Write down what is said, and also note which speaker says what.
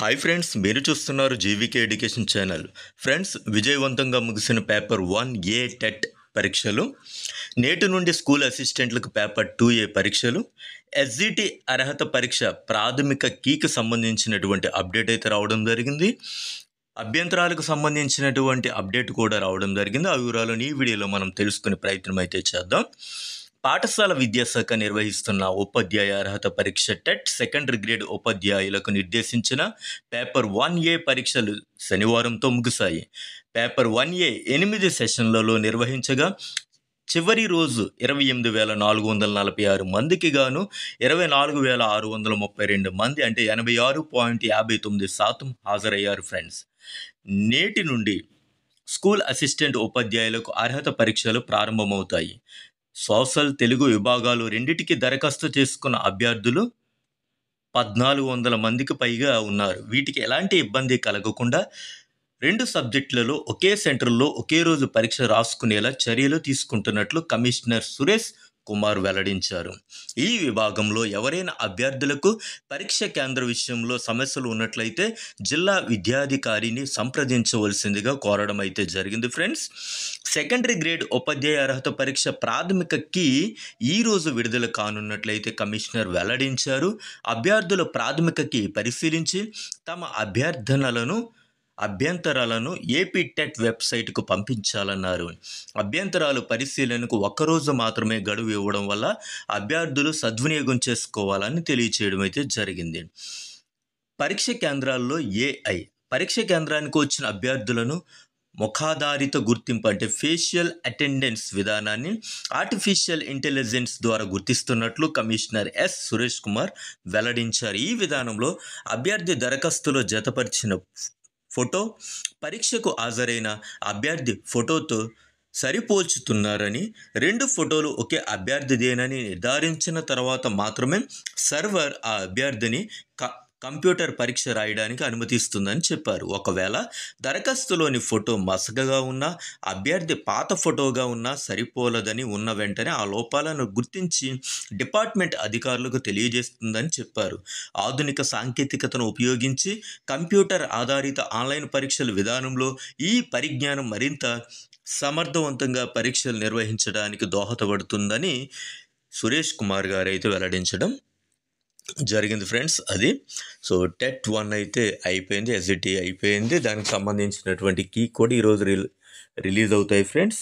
Speaker 1: hi friends మీరు చూస్తున్నారు జీవికే education channel friends విజయవంతంగా ముగిసిన పేపర్ వన్ ఏ టెట్ పరీక్షలు నేటి నుండి స్కూల్ అసిస్టెంట్లకు పేపర్ టూ ఏ పరీక్షలు ఎస్జిటి అర్హత పరీక్ష ప్రాథమిక కీకి సంబంధించినటువంటి అప్డేట్ అయితే రావడం జరిగింది అభ్యంతరాలకు సంబంధించినటువంటి అప్డేట్ కూడా రావడం జరిగింది ఆ వివరాలను ఈ వీడియోలో మనం తెలుసుకునే ప్రయత్నం అయితే చేద్దాం పాఠశాల విద్యాశాఖ నిర్వహిస్తున్న ఉపాధ్యాయ అర్హత పరీక్ష టెట్ సెకండరీ గ్రేడ్ ఉపాధ్యాయులకు నిర్దేశించిన పేపర్ వన్ ఏ పరీక్షలు శనివారంతో ముగిశాయి పేపర్ వన్ ఏ ఎనిమిది సెషన్లలో నిర్వహించగా చివరి రోజు ఇరవై ఎనిమిది వేల నాలుగు వందల నలభై ఆరు మందికి గాను ఇరవై నాలుగు వేల ఆరు వందల ముప్పై రెండు మంది అంటే ఎనభై ఆరు పాయింట్ యాభై తొమ్మిది శాతం హాజరయ్యారు ఫ్రెండ్స్ నేటి నుండి స్కూల్ అసిస్టెంట్ ఉపాధ్యాయులకు అర్హత పరీక్షలు ప్రారంభమవుతాయి సోషల్ తెలుగు విభాగాలు రెండిటికి దరఖాస్తు చేసుకున్న అభ్యర్థులు పద్నాలుగు వందల మందికి పైగా ఉన్నారు వీటికి ఎలాంటి ఇబ్బంది కలగకుండా రెండు సబ్జెక్టులలో ఒకే సెంటర్లో ఒకే రోజు పరీక్ష రాసుకునేలా చర్యలు తీసుకుంటున్నట్లు కమిషనర్ సురేష్ కుమార్ వెల్లడించారు ఈ విభాగంలో ఎవరైనా అభ్యర్థులకు పరీక్ష కేంద్ర విషయంలో సమస్యలు ఉన్నట్లయితే జిల్లా విద్యాధికారిని సంప్రదించవలసిందిగా కోరడం అయితే జరిగింది ఫ్రెండ్స్ సెకండరీ గ్రేడ్ ఉపాధ్యాయ అర్హత పరీక్ష ప్రాథమికకి ఈరోజు విడుదల కానున్నట్లయితే కమిషనర్ వెల్లడించారు అభ్యర్థుల ప్రాథమికకి పరిశీలించి తమ అభ్యర్థనలను అభ్యంతరాలను ఏపీ టెట్ e వెబ్సైట్కు పంపించాలన్నారు అభ్యంతరాలు పరిశీలనకు ఒక్కరోజు మాత్రమే గడువు ఇవ్వడం వల్ల అభ్యర్థులు సద్వినియోగం చేసుకోవాలని తెలియచేయడం అయితే జరిగింది పరీక్ష కేంద్రాల్లో ఏఐ పరీక్ష కేంద్రానికి వచ్చిన అభ్యర్థులను ముఖాధారిత గుర్తింపు అంటే ఫేషియల్ అటెండెన్స్ విధానాన్ని ఆర్టిఫిషియల్ ఇంటెలిజెన్స్ ద్వారా గుర్తిస్తున్నట్లు కమిషనర్ ఎస్ సురేష్ కుమార్ వెల్లడించారు ఈ విధానంలో అభ్యర్థి దరఖాస్తులో జతపరిచిన ఫోటో పరీక్షకు హాజరైన అభ్యర్థి ఫోటోతో సరిపోల్చుతున్నారని రెండు ఫోటోలు ఒకే అభ్యర్థిదేనని నిర్ధారించిన తర్వాత మాత్రమే సర్వర్ ఆ అభ్యర్థిని కంప్యూటర్ పరీక్ష రాయడానికి అనుమతిస్తుందని చెప్పారు ఒకవేళ దరఖాస్తులోని ఫోటో మసకగా ఉన్నా అభ్యర్థి పాత ఫోటోగా ఉన్నా సరిపోలదని ఉన్న వెంటనే ఆ లోపాలను గుర్తించి డిపార్ట్మెంట్ అధికారులకు తెలియజేస్తుందని చెప్పారు ఆధునిక సాంకేతికతను ఉపయోగించి కంప్యూటర్ ఆధారిత ఆన్లైన్ పరీక్షల విధానంలో ఈ పరిజ్ఞానం మరింత సమర్థవంతంగా పరీక్షలు నిర్వహించడానికి దోహదపడుతుందని సురేష్ కుమార్ గారైతే వెల్లడించడం జరిగింది ఫ్రెండ్స్ అది సో టెట్ వన్ అయితే అయిపోయింది ఎస్ఈటీ అయిపోయింది దానికి సంబంధించినటువంటి కీ కూడా ఈరోజు రిలీజ్ అవుతాయి ఫ్రెండ్స్